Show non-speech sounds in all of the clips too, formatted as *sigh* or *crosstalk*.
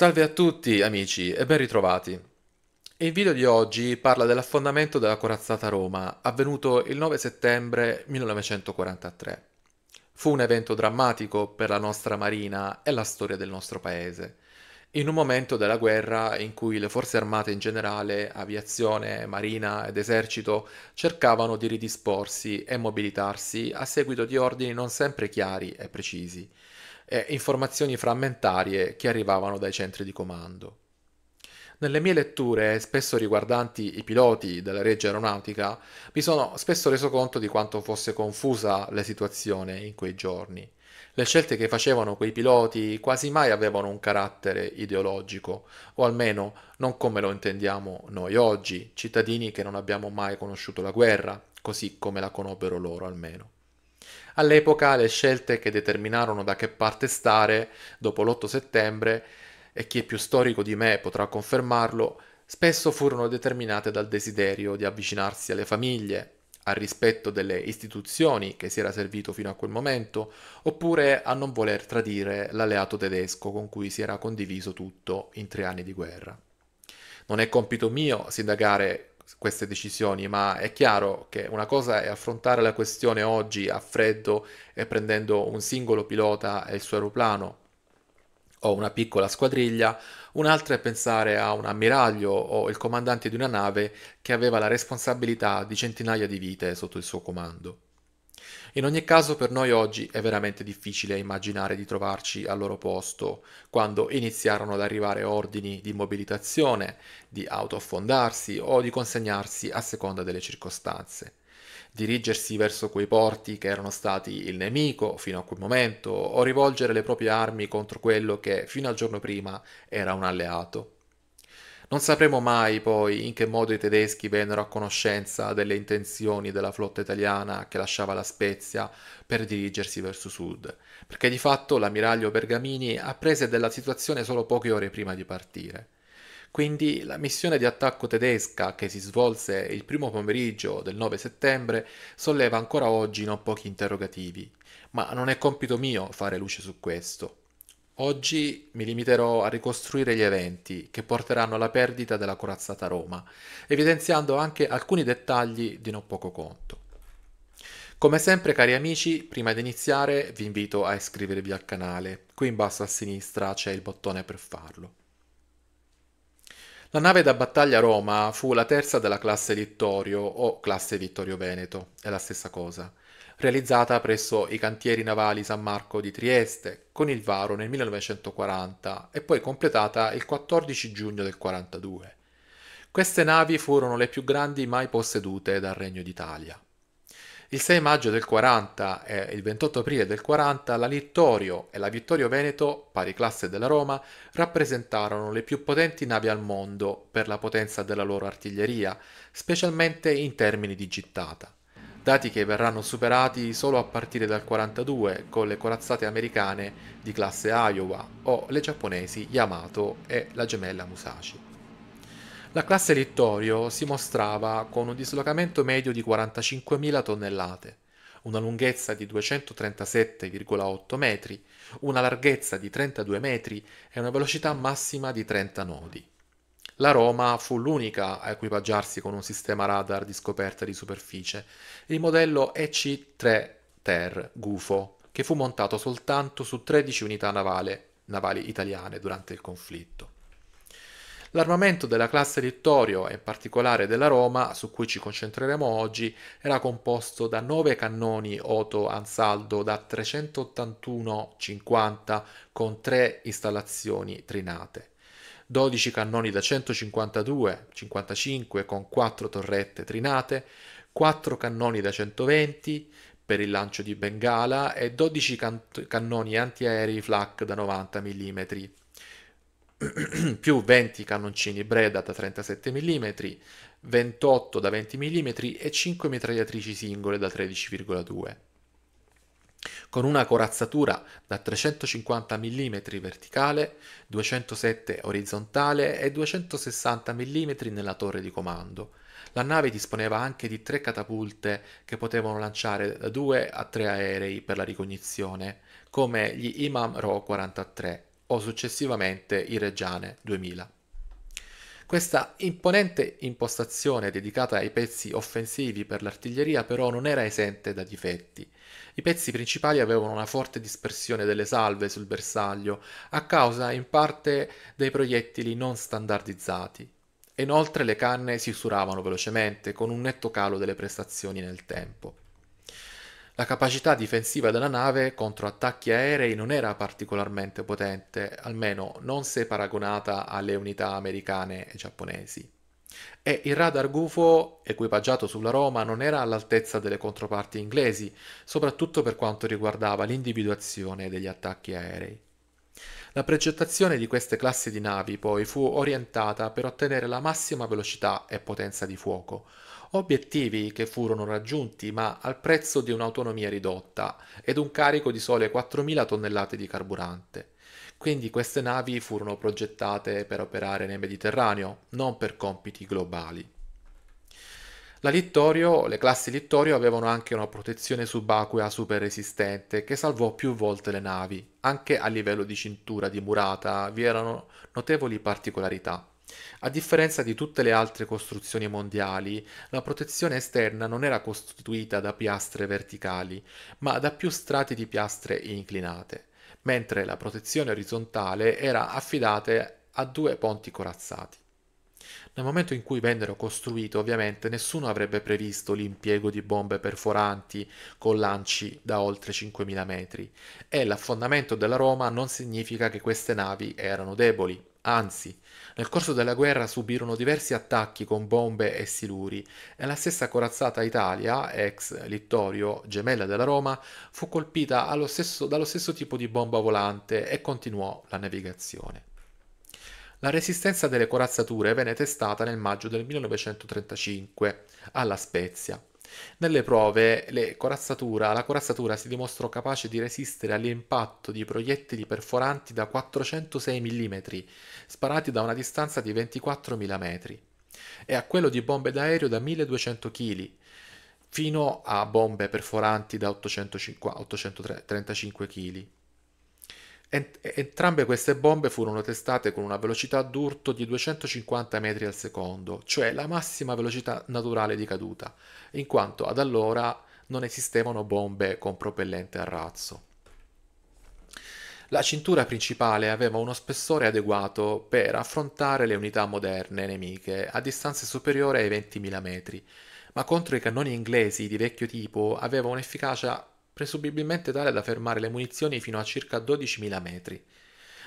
Salve a tutti amici e ben ritrovati. Il video di oggi parla dell'affondamento della corazzata Roma avvenuto il 9 settembre 1943. Fu un evento drammatico per la nostra marina e la storia del nostro paese, in un momento della guerra in cui le forze armate in generale, aviazione, marina ed esercito cercavano di ridisporsi e mobilitarsi a seguito di ordini non sempre chiari e precisi e eh, informazioni frammentarie che arrivavano dai centri di comando. Nelle mie letture, spesso riguardanti i piloti della regia aeronautica, mi sono spesso reso conto di quanto fosse confusa la situazione in quei giorni. Le scelte che facevano quei piloti quasi mai avevano un carattere ideologico, o almeno non come lo intendiamo noi oggi, cittadini che non abbiamo mai conosciuto la guerra, così come la conobbero loro almeno. All'epoca le scelte che determinarono da che parte stare dopo l'8 settembre, e chi è più storico di me potrà confermarlo, spesso furono determinate dal desiderio di avvicinarsi alle famiglie, al rispetto delle istituzioni che si era servito fino a quel momento, oppure a non voler tradire l'alleato tedesco con cui si era condiviso tutto in tre anni di guerra. Non è compito mio sindacare queste decisioni, ma è chiaro che una cosa è affrontare la questione oggi a freddo e prendendo un singolo pilota e il suo aeroplano o una piccola squadriglia, un'altra è pensare a un ammiraglio o il comandante di una nave che aveva la responsabilità di centinaia di vite sotto il suo comando. In ogni caso per noi oggi è veramente difficile immaginare di trovarci al loro posto quando iniziarono ad arrivare ordini di mobilitazione, di autoaffondarsi o di consegnarsi a seconda delle circostanze. Dirigersi verso quei porti che erano stati il nemico fino a quel momento o rivolgere le proprie armi contro quello che fino al giorno prima era un alleato. Non sapremo mai poi in che modo i tedeschi vennero a conoscenza delle intenzioni della flotta italiana che lasciava la Spezia per dirigersi verso sud, perché di fatto l'ammiraglio Bergamini apprese della situazione solo poche ore prima di partire. Quindi la missione di attacco tedesca che si svolse il primo pomeriggio del 9 settembre solleva ancora oggi non pochi interrogativi, ma non è compito mio fare luce su questo. Oggi mi limiterò a ricostruire gli eventi che porteranno alla perdita della corazzata Roma, evidenziando anche alcuni dettagli di non poco conto. Come sempre cari amici, prima di iniziare vi invito a iscrivervi al canale, qui in basso a sinistra c'è il bottone per farlo. La nave da battaglia Roma fu la terza della classe Vittorio o classe Vittorio Veneto, è la stessa cosa, realizzata presso i cantieri navali San Marco di Trieste con il Varo nel 1940 e poi completata il 14 giugno del 1942. Queste navi furono le più grandi mai possedute dal Regno d'Italia. Il 6 maggio del 40 e il 28 aprile del 40 la Littorio e la Vittorio Veneto, pari classe della Roma, rappresentarono le più potenti navi al mondo per la potenza della loro artiglieria, specialmente in termini di gittata dati che verranno superati solo a partire dal 42 con le corazzate americane di classe Iowa o le giapponesi Yamato e la gemella Musashi. La classe Littorio si mostrava con un dislocamento medio di 45.000 tonnellate, una lunghezza di 237,8 metri, una larghezza di 32 metri e una velocità massima di 30 nodi la Roma fu l'unica a equipaggiarsi con un sistema radar di scoperta di superficie, il modello EC3 Ter Gufo, che fu montato soltanto su 13 unità navale, navali italiane durante il conflitto. L'armamento della classe Vittorio e in particolare della Roma, su cui ci concentreremo oggi, era composto da 9 cannoni Oto Ansaldo da 381-50 con 3 installazioni trinate. 12 cannoni da 152, 55 con 4 torrette trinate, 4 cannoni da 120 per il lancio di Bengala e 12 can- cannoni antiaerei flak da 90 mm *clears throat* più 20 cannoncini Breda da 37 mm, 28 da 20 mm e 5 mitragliatrici singole da 13,2 con una corazzatura da 350 mm verticale, 207 orizzontale e 260 mm nella torre di comando. La nave disponeva anche di tre catapulte che potevano lanciare da due a tre aerei per la ricognizione, come gli Imam Ro 43 o successivamente i Reggiane 2000. Questa imponente impostazione dedicata ai pezzi offensivi per l'artiglieria però non era esente da difetti. I pezzi principali avevano una forte dispersione delle salve sul bersaglio, a causa in parte dei proiettili non standardizzati. Inoltre le canne si usuravano velocemente, con un netto calo delle prestazioni nel tempo. La capacità difensiva della nave contro attacchi aerei non era particolarmente potente, almeno non se paragonata alle unità americane e giapponesi. E il radar gufo equipaggiato sulla Roma non era all'altezza delle controparti inglesi, soprattutto per quanto riguardava l'individuazione degli attacchi aerei. La progettazione di queste classi di navi poi fu orientata per ottenere la massima velocità e potenza di fuoco, obiettivi che furono raggiunti ma al prezzo di un'autonomia ridotta ed un carico di sole 4.000 tonnellate di carburante. Quindi queste navi furono progettate per operare nel Mediterraneo, non per compiti globali. La Littorio, le classi Littorio avevano anche una protezione subacquea super resistente che salvò più volte le navi. Anche a livello di cintura di murata vi erano notevoli particolarità. A differenza di tutte le altre costruzioni mondiali, la protezione esterna non era costituita da piastre verticali, ma da più strati di piastre inclinate, mentre la protezione orizzontale era affidata a due ponti corazzati. Nel momento in cui vennero costruite, ovviamente, nessuno avrebbe previsto l'impiego di bombe perforanti con lanci da oltre 5.000 metri, e l'affondamento della Roma non significa che queste navi erano deboli, anzi, nel corso della guerra subirono diversi attacchi con bombe e siluri e la stessa corazzata Italia, ex Littorio, gemella della Roma, fu colpita stesso, dallo stesso tipo di bomba volante e continuò la navigazione. La resistenza delle corazzature venne testata nel maggio del 1935 alla Spezia nelle prove corazzatura, la corazzatura si dimostrò capace di resistere all'impatto di proiettili perforanti da 406 mm, sparati da una distanza di 24.000 metri, e a quello di bombe d'aereo da 1.200 kg, fino a bombe perforanti da 835 kg. Entrambe queste bombe furono testate con una velocità d'urto di 250 metri al secondo, cioè la massima velocità naturale di caduta, in quanto ad allora non esistevano bombe con propellente a razzo. La cintura principale aveva uno spessore adeguato per affrontare le unità moderne nemiche a distanze superiori ai 20.000 metri, ma contro i cannoni inglesi di vecchio tipo aveva un'efficacia presumibilmente tale da fermare le munizioni fino a circa 12.000 metri.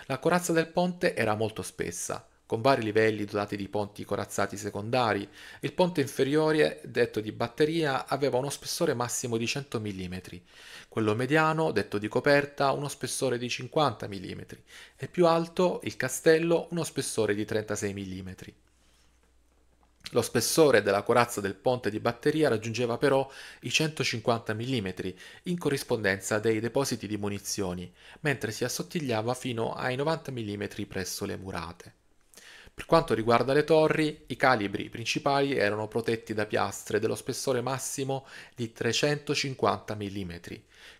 La corazza del ponte era molto spessa, con vari livelli dotati di ponti corazzati secondari. Il ponte inferiore, detto di batteria, aveva uno spessore massimo di 100 mm, quello mediano, detto di coperta, uno spessore di 50 mm e più alto, il castello, uno spessore di 36 mm. Lo spessore della corazza del ponte di batteria raggiungeva però i 150 mm, in corrispondenza dei depositi di munizioni, mentre si assottigliava fino ai 90 mm presso le murate. Per quanto riguarda le torri, i calibri principali erano protetti da piastre dello spessore massimo di 350 mm,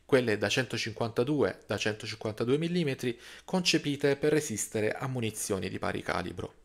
quelle da 152 da 152 mm concepite per resistere a munizioni di pari calibro.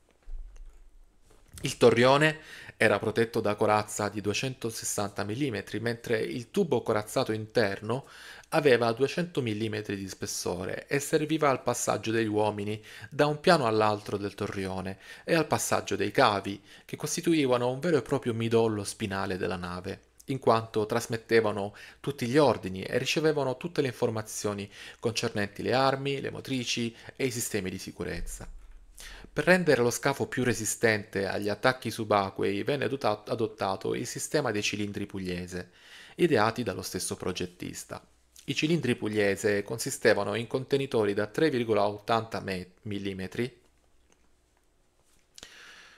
Il torrione era protetto da corazza di 260 mm, mentre il tubo corazzato interno aveva 200 mm di spessore e serviva al passaggio degli uomini da un piano all'altro del torrione e al passaggio dei cavi, che costituivano un vero e proprio midollo spinale della nave in quanto trasmettevano tutti gli ordini e ricevevano tutte le informazioni concernenti le armi, le motrici e i sistemi di sicurezza. Per rendere lo scafo più resistente agli attacchi subacquei venne adottato il sistema dei cilindri pugliese, ideati dallo stesso progettista. I cilindri pugliese consistevano in contenitori da 3,80 mm,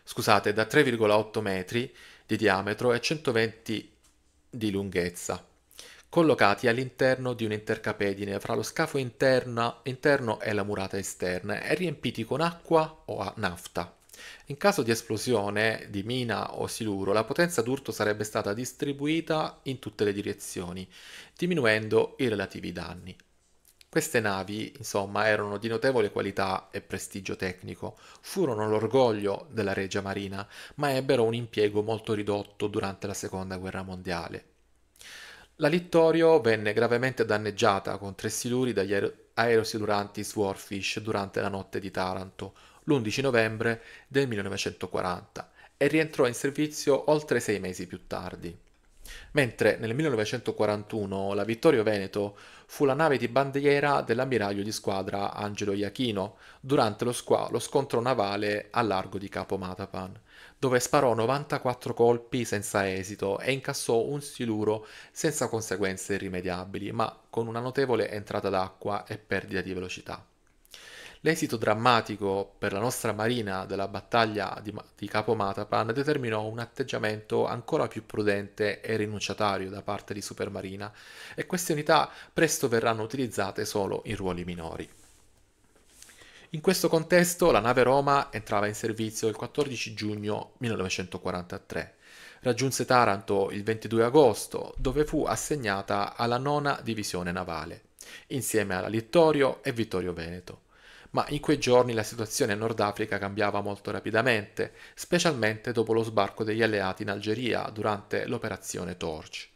scusate, da 3,8 metri di diametro e 120 di lunghezza, collocati all'interno di un'intercapedine fra lo scafo interna, interno e la murata esterna e riempiti con acqua o a nafta. In caso di esplosione di mina o siluro, la potenza d'urto sarebbe stata distribuita in tutte le direzioni, diminuendo i relativi danni. Queste navi, insomma, erano di notevole qualità e prestigio tecnico, furono l'orgoglio della Regia Marina, ma ebbero un impiego molto ridotto durante la Seconda Guerra Mondiale. La Littorio venne gravemente danneggiata con tre siluri dagli aer- aerosiluranti Swordfish durante la notte di Taranto, l'11 novembre del 1940, e rientrò in servizio oltre sei mesi più tardi. Mentre nel 1941 la Vittorio Veneto fu la nave di bandiera dell'ammiraglio di squadra Angelo Iachino durante lo, squa- lo scontro navale a largo di Capo Matapan, dove sparò 94 colpi senza esito e incassò un siluro senza conseguenze irrimediabili, ma con una notevole entrata d'acqua e perdita di velocità. L'esito drammatico per la nostra marina della battaglia di, di Capo Matapan determinò un atteggiamento ancora più prudente e rinunciatario da parte di Supermarina e queste unità presto verranno utilizzate solo in ruoli minori. In questo contesto la nave Roma entrava in servizio il 14 giugno 1943. Raggiunse Taranto il 22 agosto, dove fu assegnata alla nona divisione navale, insieme alla Littorio e Vittorio Veneto. Ma in quei giorni la situazione in Nord Africa cambiava molto rapidamente, specialmente dopo lo sbarco degli alleati in Algeria durante l'operazione Torch.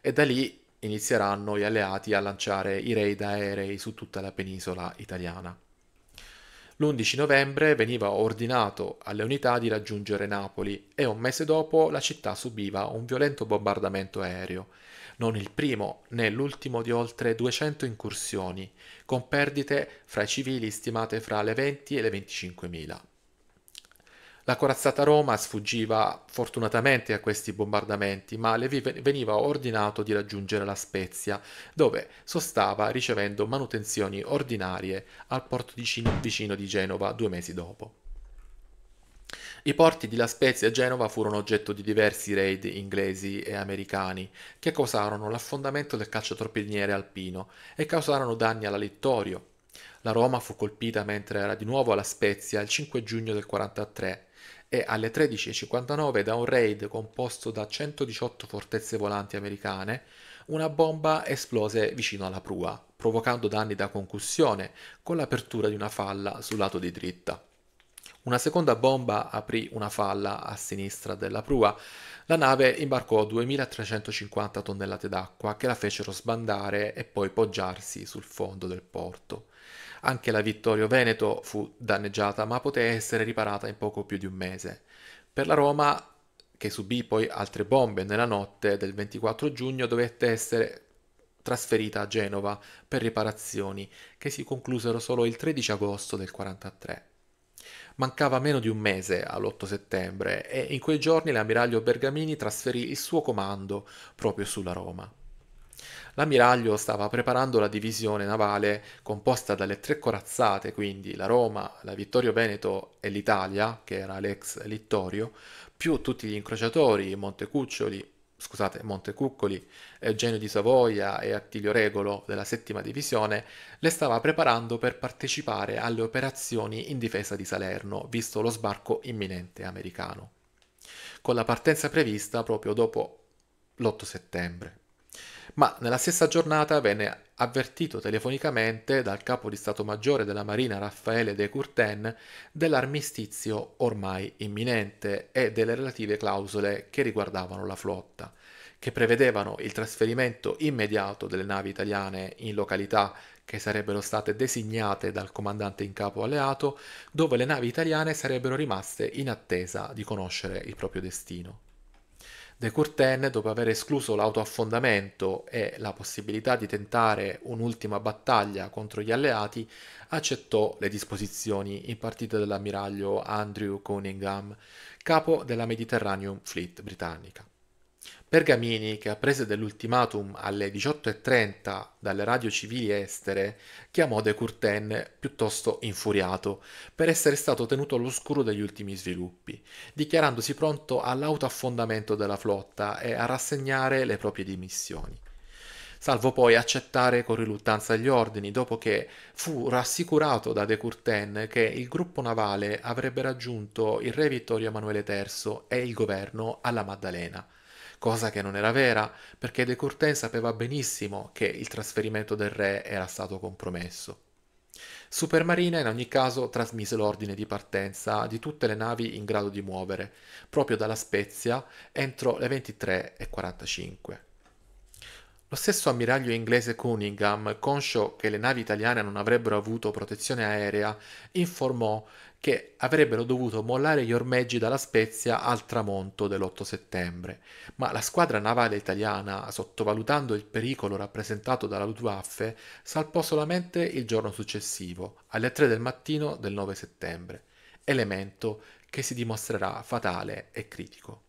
E da lì inizieranno gli alleati a lanciare i raid aerei su tutta la penisola italiana. L'11 novembre veniva ordinato alle unità di raggiungere Napoli e un mese dopo la città subiva un violento bombardamento aereo, non il primo né l'ultimo di oltre 200 incursioni, con perdite fra i civili stimate fra le 20 e le 25 mila. La corazzata Roma sfuggiva fortunatamente a questi bombardamenti, ma le veniva ordinato di raggiungere la Spezia, dove sostava ricevendo manutenzioni ordinarie al porto vicino di Genova due mesi dopo. I porti di La Spezia e Genova furono oggetto di diversi raid inglesi e americani, che causarono l'affondamento del cacciatorpediniere alpino e causarono danni alla Littorio. La Roma fu colpita mentre era di nuovo alla Spezia il 5 giugno del 43 e alle 13.59 da un raid composto da 118 fortezze volanti americane, una bomba esplose vicino alla prua, provocando danni da concussione con l'apertura di una falla sul lato di dritta. Una seconda bomba aprì una falla a sinistra della prua. La nave imbarcò 2350 tonnellate d'acqua che la fecero sbandare e poi poggiarsi sul fondo del porto. Anche la Vittorio Veneto fu danneggiata, ma poté essere riparata in poco più di un mese. Per la Roma, che subì poi altre bombe nella notte del 24 giugno, dovette essere trasferita a Genova per riparazioni che si conclusero solo il 13 agosto del 43. Mancava meno di un mese all'8 settembre e in quei giorni l'ammiraglio Bergamini trasferì il suo comando proprio sulla Roma l'ammiraglio stava preparando la divisione navale composta dalle tre corazzate, quindi la Roma, la Vittorio Veneto e l'Italia, che era l'ex Littorio, più tutti gli incrociatori, Montecuccioli, scusate, Montecuccoli, Eugenio di Savoia e Attilio Regolo della settima divisione, le stava preparando per partecipare alle operazioni in difesa di Salerno, visto lo sbarco imminente americano, con la partenza prevista proprio dopo l'8 settembre ma nella stessa giornata venne avvertito telefonicamente dal capo di Stato Maggiore della Marina Raffaele De Courten dell'armistizio ormai imminente e delle relative clausole che riguardavano la flotta, che prevedevano il trasferimento immediato delle navi italiane in località che sarebbero state designate dal comandante in capo alleato, dove le navi italiane sarebbero rimaste in attesa di conoscere il proprio destino. De Courten, dopo aver escluso l'autoaffondamento e la possibilità di tentare un'ultima battaglia contro gli alleati, accettò le disposizioni impartite dall'ammiraglio Andrew Cunningham, capo della Mediterranean Fleet britannica. Pergamini, che apprese dell'ultimatum alle 18.30 dalle radio civili estere, chiamò De Courten piuttosto infuriato per essere stato tenuto all'oscuro degli ultimi sviluppi, dichiarandosi pronto all'autoaffondamento della flotta e a rassegnare le proprie dimissioni. Salvo poi accettare con riluttanza gli ordini, dopo che fu rassicurato da De Courten che il gruppo navale avrebbe raggiunto il re Vittorio Emanuele III e il governo alla Maddalena cosa che non era vera perché De Courtin sapeva benissimo che il trasferimento del re era stato compromesso. Supermarina in ogni caso trasmise l'ordine di partenza di tutte le navi in grado di muovere, proprio dalla Spezia, entro le 23.45. Lo stesso ammiraglio inglese Cunningham, conscio che le navi italiane non avrebbero avuto protezione aerea, informò che avrebbero dovuto mollare gli ormeggi dalla Spezia al tramonto dell'8 settembre, ma la squadra navale italiana, sottovalutando il pericolo rappresentato dalla Luftwaffe, salpò solamente il giorno successivo, alle 3 del mattino del 9 settembre, elemento che si dimostrerà fatale e critico.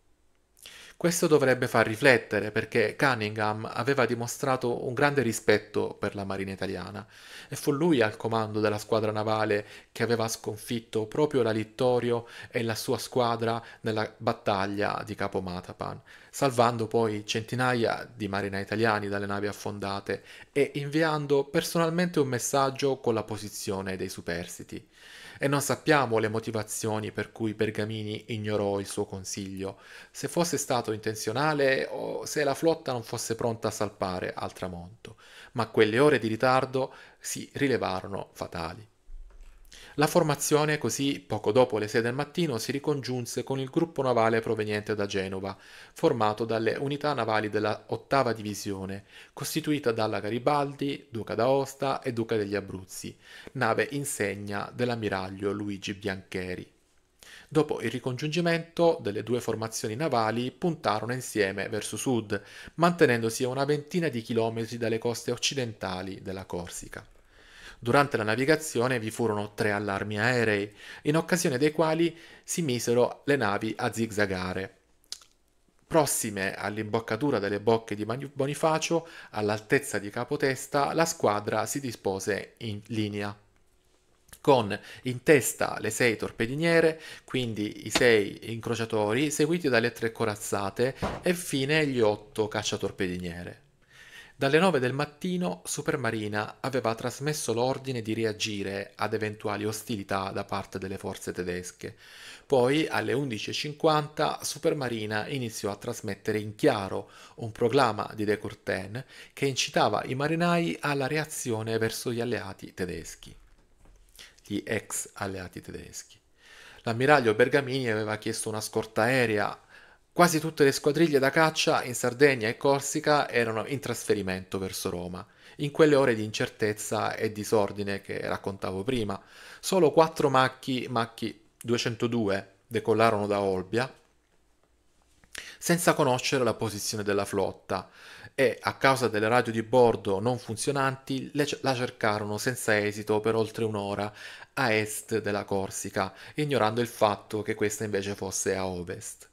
Questo dovrebbe far riflettere perché Cunningham aveva dimostrato un grande rispetto per la Marina italiana e fu lui al comando della squadra navale che aveva sconfitto proprio la Littorio e la sua squadra nella battaglia di Capo Matapan salvando poi centinaia di marinai italiani dalle navi affondate e inviando personalmente un messaggio con la posizione dei superstiti. E non sappiamo le motivazioni per cui Bergamini ignorò il suo consiglio, se fosse stato intenzionale o se la flotta non fosse pronta a salpare al tramonto, ma quelle ore di ritardo si rilevarono fatali. La formazione, così poco dopo le 6 del mattino, si ricongiunse con il gruppo navale proveniente da Genova, formato dalle unità navali della ottava divisione, costituita dalla Garibaldi, Duca d'Aosta e Duca degli Abruzzi, nave insegna dell'ammiraglio Luigi Biancheri. Dopo il ricongiungimento delle due formazioni navali puntarono insieme verso sud, mantenendosi a una ventina di chilometri dalle coste occidentali della Corsica. Durante la navigazione vi furono tre allarmi aerei, in occasione dei quali si misero le navi a zigzagare. Prossime all'imboccatura delle bocche di Bonifacio, all'altezza di Capotesta, la squadra si dispose in linea con in testa le sei torpediniere, quindi i sei incrociatori, seguiti dalle tre corazzate e infine gli otto cacciatorpediniere. Dalle 9 del mattino Supermarina aveva trasmesso l'ordine di reagire ad eventuali ostilità da parte delle forze tedesche. Poi alle 11.50 Supermarina iniziò a trasmettere in chiaro un proclama di De Courtin che incitava i marinai alla reazione verso gli alleati tedeschi, gli ex alleati tedeschi. L'ammiraglio Bergamini aveva chiesto una scorta aerea Quasi tutte le squadriglie da caccia in Sardegna e Corsica erano in trasferimento verso Roma, in quelle ore di incertezza e disordine che raccontavo prima. Solo quattro macchi, macchi 202, decollarono da Olbia senza conoscere la posizione della flotta e, a causa delle radio di bordo non funzionanti, c- la cercarono senza esito per oltre un'ora a est della Corsica, ignorando il fatto che questa invece fosse a ovest.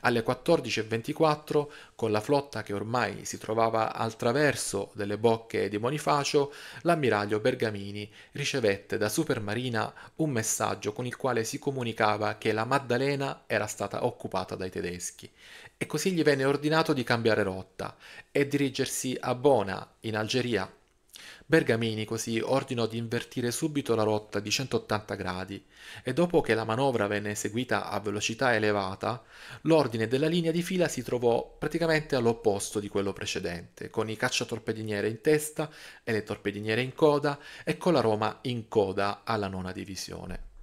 Alle 14.24, con la flotta che ormai si trovava al traverso delle bocche di Bonifacio, l'ammiraglio Bergamini ricevette da Supermarina un messaggio con il quale si comunicava che la Maddalena era stata occupata dai tedeschi e così gli venne ordinato di cambiare rotta e dirigersi a Bona, in Algeria, Bergamini così ordinò di invertire subito la rotta di 180 gradi e dopo che la manovra venne eseguita a velocità elevata, l'ordine della linea di fila si trovò praticamente all'opposto di quello precedente, con i cacciatorpediniere in testa e le torpediniere in coda e con la Roma in coda alla nona divisione.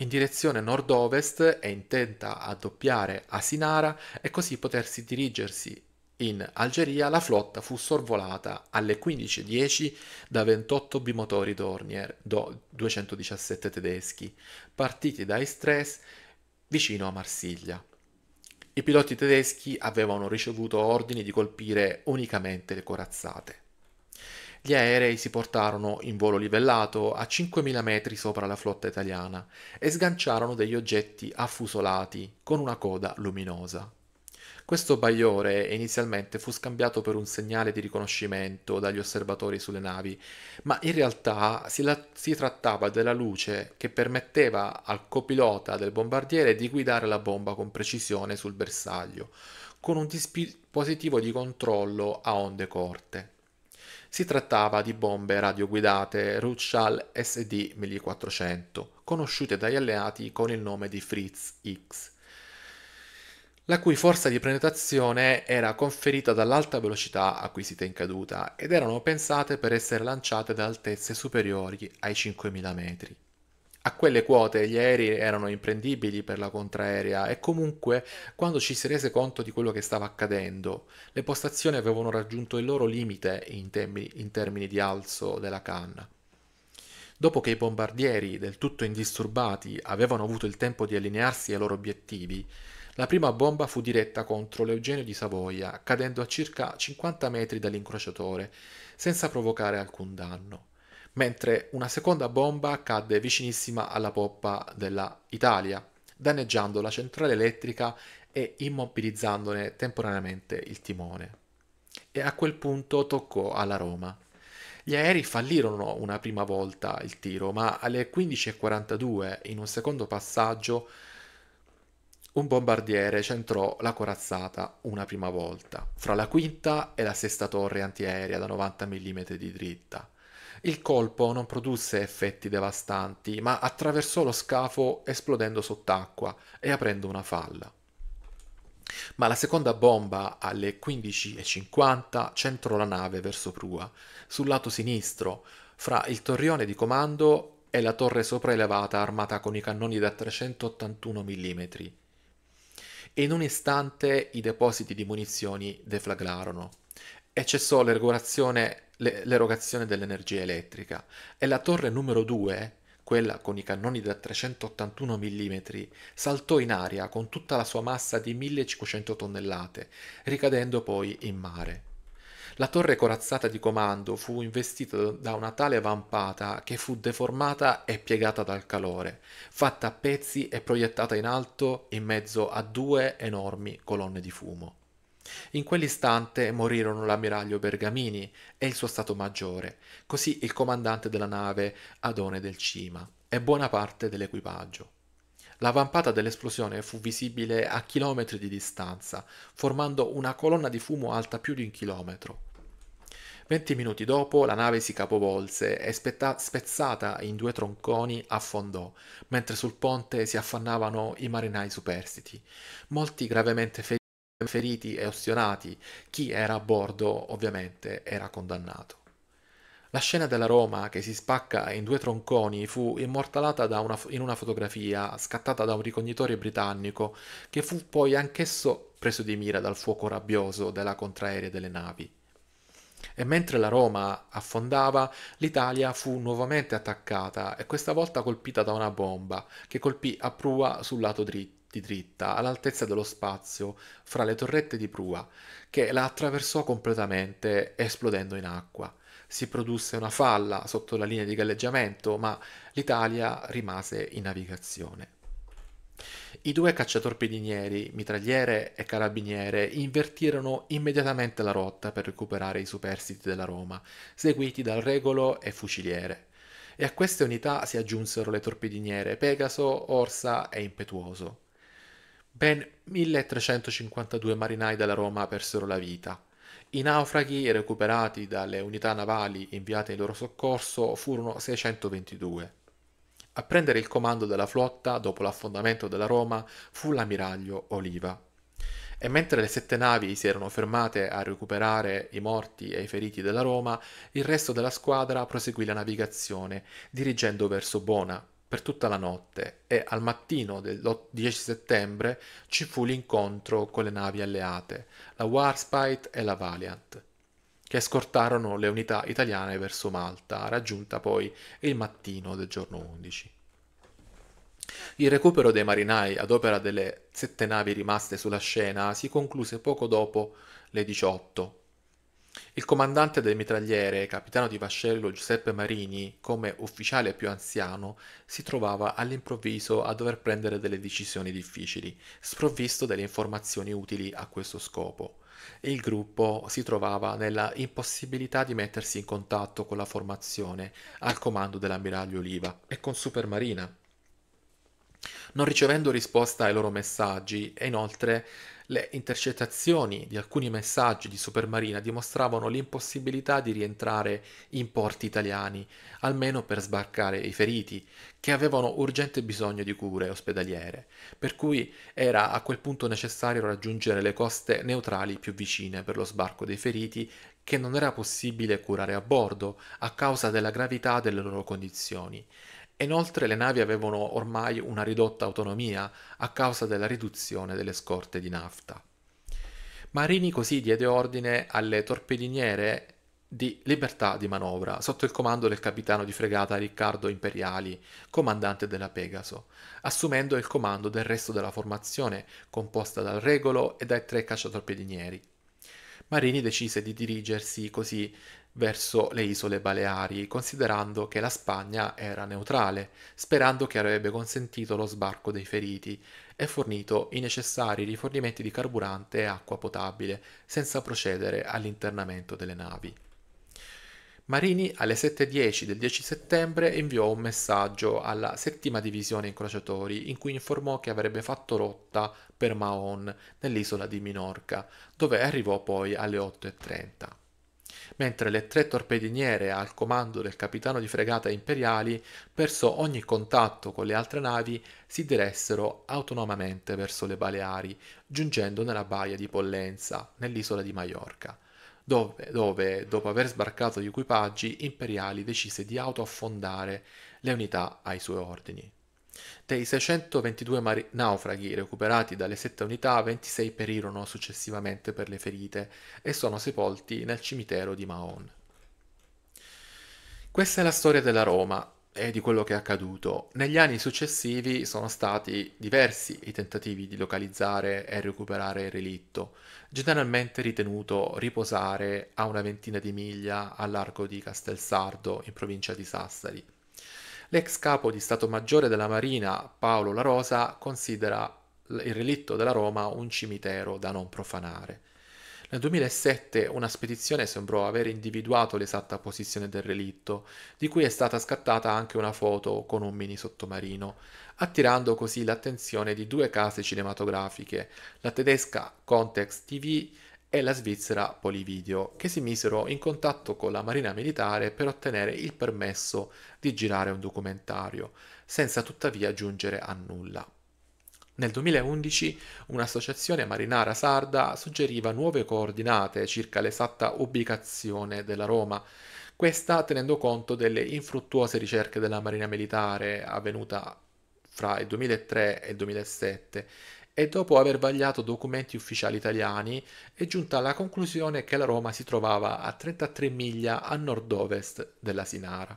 In direzione nord-ovest è intenta a doppiare a Sinara e così potersi dirigersi in Algeria la flotta fu sorvolata alle 15.10 da 28 bimotori Dornier do 217 tedeschi, partiti da Istres vicino a Marsiglia. I piloti tedeschi avevano ricevuto ordini di colpire unicamente le corazzate. Gli aerei si portarono in volo livellato a 5.000 metri sopra la flotta italiana e sganciarono degli oggetti affusolati con una coda luminosa. Questo bagliore inizialmente fu scambiato per un segnale di riconoscimento dagli osservatori sulle navi, ma in realtà si, la- si trattava della luce che permetteva al copilota del bombardiere di guidare la bomba con precisione sul bersaglio, con un dispositivo di controllo a onde corte. Si trattava di bombe radioguidate Rutschall SD-1400, conosciute dagli alleati con il nome di Fritz X la cui forza di prenotazione era conferita dall'alta velocità acquisita in caduta ed erano pensate per essere lanciate da altezze superiori ai 5.000 metri. A quelle quote gli aerei erano imprendibili per la contraerea e comunque quando ci si rese conto di quello che stava accadendo, le postazioni avevano raggiunto il loro limite in, temi, in termini di alzo della canna. Dopo che i bombardieri, del tutto indisturbati, avevano avuto il tempo di allinearsi ai loro obiettivi, la prima bomba fu diretta contro l'Eugenio di Savoia, cadendo a circa 50 metri dall'incrociatore, senza provocare alcun danno, mentre una seconda bomba cadde vicinissima alla poppa della Italia, danneggiando la centrale elettrica e immobilizzandone temporaneamente il timone. E a quel punto toccò alla Roma. Gli aerei fallirono una prima volta il tiro, ma alle 15.42, in un secondo passaggio, un bombardiere centrò la corazzata una prima volta, fra la quinta e la sesta torre antiaerea da 90 mm di dritta. Il colpo non produsse effetti devastanti, ma attraversò lo scafo esplodendo sott'acqua e aprendo una falla. Ma la seconda bomba alle 15.50 centrò la nave verso prua, sul lato sinistro, fra il torrione di comando e la torre sopraelevata armata con i cannoni da 381 mm e in un istante i depositi di munizioni deflagrarono e cessò l'erogazione, l'erogazione dell'energia elettrica e la torre numero 2, quella con i cannoni da 381 mm, saltò in aria con tutta la sua massa di 1500 tonnellate, ricadendo poi in mare. La torre corazzata di comando fu investita da una tale vampata che fu deformata e piegata dal calore, fatta a pezzi e proiettata in alto in mezzo a due enormi colonne di fumo. In quell'istante morirono l'ammiraglio Bergamini e il suo stato maggiore, così il comandante della nave Adone del Cima e buona parte dell'equipaggio. La vampata dell'esplosione fu visibile a chilometri di distanza, formando una colonna di fumo alta più di un chilometro. Venti minuti dopo la nave si capovolse e spetta- spezzata in due tronconi affondò, mentre sul ponte si affannavano i marinai superstiti, molti gravemente feriti feriti e ostionati, chi era a bordo ovviamente era condannato. La scena della Roma che si spacca in due tronconi fu immortalata una, in una fotografia scattata da un ricognitore britannico che fu poi anch'esso preso di mira dal fuoco rabbioso della contraerea delle navi. E mentre la Roma affondava, l'Italia fu nuovamente attaccata e questa volta colpita da una bomba che colpì a prua sul lato dritto di dritta all'altezza dello spazio fra le torrette di prua che la attraversò completamente esplodendo in acqua. Si produsse una falla sotto la linea di galleggiamento, ma l'Italia rimase in navigazione. I due cacciatorpedinieri, mitragliere e carabiniere, invertirono immediatamente la rotta per recuperare i superstiti della Roma, seguiti dal regolo e fuciliere. E a queste unità si aggiunsero le torpediniere Pegaso, Orsa e Impetuoso. Ben 1352 marinai della Roma persero la vita. I naufraghi recuperati dalle unità navali inviate in loro soccorso furono 622. A prendere il comando della flotta dopo l'affondamento della Roma fu l'ammiraglio Oliva. E mentre le sette navi si erano fermate a recuperare i morti e i feriti della Roma, il resto della squadra proseguì la navigazione, dirigendo verso Bona per tutta la notte e al mattino del 10 settembre ci fu l'incontro con le navi alleate, la Warspite e la Valiant che scortarono le unità italiane verso Malta, raggiunta poi il mattino del giorno 11. Il recupero dei marinai ad opera delle sette navi rimaste sulla scena si concluse poco dopo le 18. Il comandante del mitragliere, capitano di vascello Giuseppe Marini, come ufficiale più anziano, si trovava all'improvviso a dover prendere delle decisioni difficili, sprovvisto delle informazioni utili a questo scopo il gruppo si trovava nella impossibilità di mettersi in contatto con la formazione al comando dell'ammiraglio Oliva e con Supermarina. Non ricevendo risposta ai loro messaggi, e inoltre le intercettazioni di alcuni messaggi di Supermarina dimostravano l'impossibilità di rientrare in porti italiani, almeno per sbarcare i feriti, che avevano urgente bisogno di cure ospedaliere, per cui era a quel punto necessario raggiungere le coste neutrali più vicine per lo sbarco dei feriti che non era possibile curare a bordo a causa della gravità delle loro condizioni Inoltre le navi avevano ormai una ridotta autonomia a causa della riduzione delle scorte di nafta. Marini così diede ordine alle torpediniere di libertà di manovra sotto il comando del capitano di fregata Riccardo Imperiali, comandante della Pegaso, assumendo il comando del resto della formazione composta dal Regolo e dai tre cacciatorpedinieri. Marini decise di dirigersi così verso le isole Baleari, considerando che la Spagna era neutrale, sperando che avrebbe consentito lo sbarco dei feriti e fornito i necessari rifornimenti di carburante e acqua potabile, senza procedere all'internamento delle navi. Marini alle 7.10 del 10 settembre inviò un messaggio alla settima divisione incrociatori in cui informò che avrebbe fatto rotta per Mahon nell'isola di Minorca, dove arrivò poi alle 8.30 mentre le tre torpediniere al comando del capitano di fregata imperiali, perso ogni contatto con le altre navi, si diressero autonomamente verso le Baleari, giungendo nella baia di Pollenza, nell'isola di Maiorca. Dove, dove, dopo aver sbarcato gli equipaggi, Imperiali decise di autoaffondare le unità ai suoi ordini. Dei 622 mari- naufraghi recuperati dalle sette unità, 26 perirono successivamente per le ferite e sono sepolti nel cimitero di Mahon. Questa è la storia della Roma e di quello che è accaduto. Negli anni successivi sono stati diversi i tentativi di localizzare e recuperare il relitto, generalmente ritenuto riposare a una ventina di miglia al largo di Castelsardo in provincia di Sassari. L'ex capo di Stato Maggiore della Marina, Paolo La Rosa, considera il relitto della Roma un cimitero da non profanare. Nel 2007 una spedizione sembrò aver individuato l'esatta posizione del relitto, di cui è stata scattata anche una foto con un mini sottomarino, attirando così l'attenzione di due case cinematografiche, la tedesca Context TV e la Svizzera Polivideo, che si misero in contatto con la Marina Militare per ottenere il permesso di girare un documentario, senza tuttavia giungere a nulla. Nel 2011 un'associazione marinara sarda suggeriva nuove coordinate circa l'esatta ubicazione della Roma, questa tenendo conto delle infruttuose ricerche della Marina Militare avvenuta fra il 2003 e il 2007 e dopo aver vagliato documenti ufficiali italiani è giunta alla conclusione che la Roma si trovava a 33 miglia a nord-ovest della Sinara.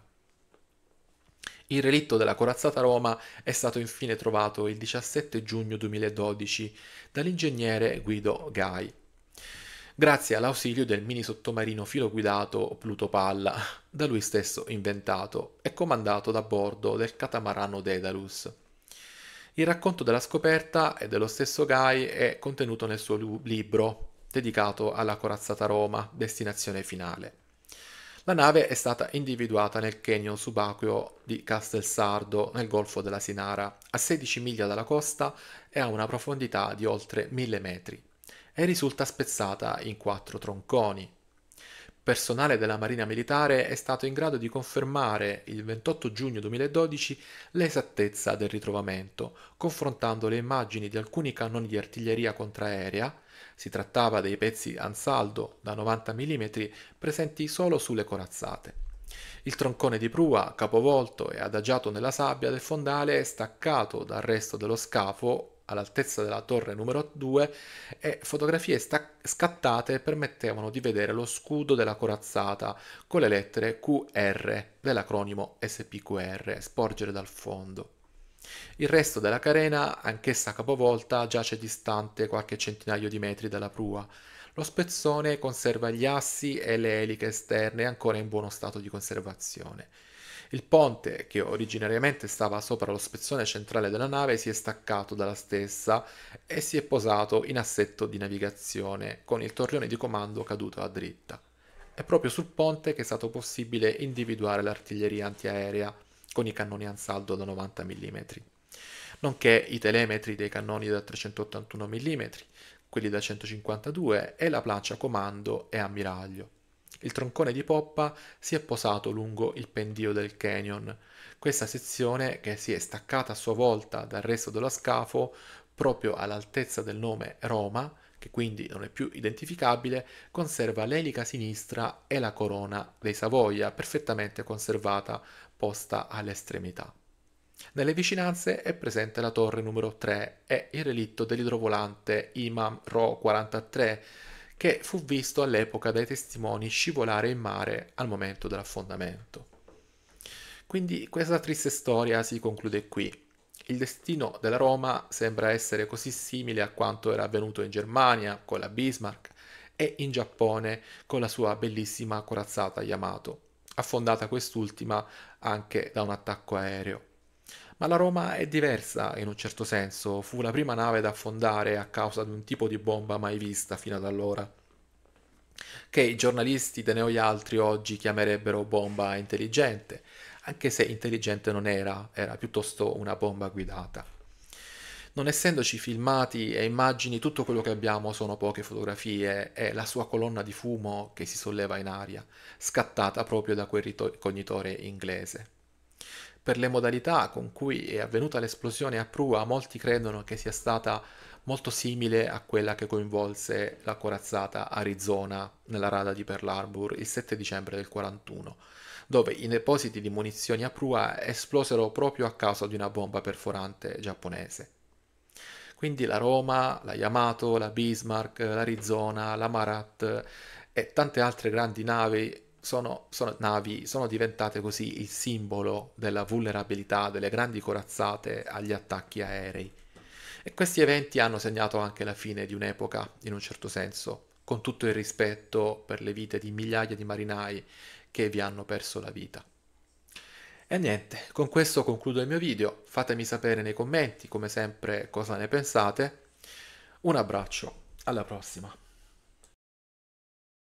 Il relitto della corazzata Roma è stato infine trovato il 17 giugno 2012 dall'ingegnere Guido Gai grazie all'ausilio del mini sottomarino filoguidato Pluto Palla, da lui stesso inventato e comandato da bordo del catamarano Daedalus. Il racconto della scoperta e dello stesso Guy è contenuto nel suo libro, dedicato alla corazzata Roma, destinazione finale. La nave è stata individuata nel canyon subacqueo di Castelsardo, nel golfo della Sinara, a 16 miglia dalla costa e a una profondità di oltre 1000 metri, e risulta spezzata in quattro tronconi, personale della Marina Militare è stato in grado di confermare il 28 giugno 2012 l'esattezza del ritrovamento, confrontando le immagini di alcuni cannoni di artiglieria contraerea, si trattava dei pezzi ansaldo da 90 mm presenti solo sulle corazzate. Il troncone di prua, capovolto e adagiato nella sabbia del fondale, è staccato dal resto dello scafo all'altezza della torre numero 2 e fotografie sta- scattate permettevano di vedere lo scudo della corazzata con le lettere QR dell'acronimo SPQR sporgere dal fondo. Il resto della carena, anch'essa capovolta, giace distante qualche centinaio di metri dalla prua. Lo spezzone conserva gli assi e le eliche esterne ancora in buono stato di conservazione. Il ponte, che originariamente stava sopra lo spezzone centrale della nave, si è staccato dalla stessa e si è posato in assetto di navigazione, con il torrione di comando caduto a dritta. È proprio sul ponte che è stato possibile individuare l'artiglieria antiaerea con i cannoni ansaldo da 90 mm, nonché i telemetri dei cannoni da 381 mm, quelli da 152 e la plancia comando e ammiraglio il troncone di poppa si è posato lungo il pendio del canyon. Questa sezione, che si è staccata a sua volta dal resto dello scafo, proprio all'altezza del nome Roma, che quindi non è più identificabile, conserva l'elica sinistra e la corona dei Savoia, perfettamente conservata, posta all'estremità. Nelle vicinanze è presente la torre numero 3 e il relitto dell'idrovolante Imam Ro 43, che fu visto all'epoca dai testimoni scivolare in mare al momento dell'affondamento. Quindi questa triste storia si conclude qui. Il destino della Roma sembra essere così simile a quanto era avvenuto in Germania con la Bismarck e in Giappone con la sua bellissima corazzata Yamato, affondata quest'ultima anche da un attacco aereo. Ma la Roma è diversa in un certo senso, fu la prima nave ad affondare a causa di un tipo di bomba mai vista fino ad allora, che i giornalisti da noi altri oggi chiamerebbero bomba intelligente, anche se intelligente non era, era piuttosto una bomba guidata. Non essendoci filmati e immagini, tutto quello che abbiamo sono poche fotografie e la sua colonna di fumo che si solleva in aria, scattata proprio da quel ricognitore inglese. Per le modalità con cui è avvenuta l'esplosione a prua, molti credono che sia stata molto simile a quella che coinvolse la corazzata Arizona nella rada di Pearl Harbor il 7 dicembre del 41, dove i depositi di munizioni a prua esplosero proprio a causa di una bomba perforante giapponese. Quindi la Roma, la Yamato, la Bismarck, l'Arizona, la Marat e tante altre grandi navi sono, sono, navi, sono diventate così il simbolo della vulnerabilità delle grandi corazzate agli attacchi aerei. E questi eventi hanno segnato anche la fine di un'epoca, in un certo senso, con tutto il rispetto per le vite di migliaia di marinai che vi hanno perso la vita. E niente, con questo concludo il mio video, fatemi sapere nei commenti, come sempre, cosa ne pensate. Un abbraccio, alla prossima!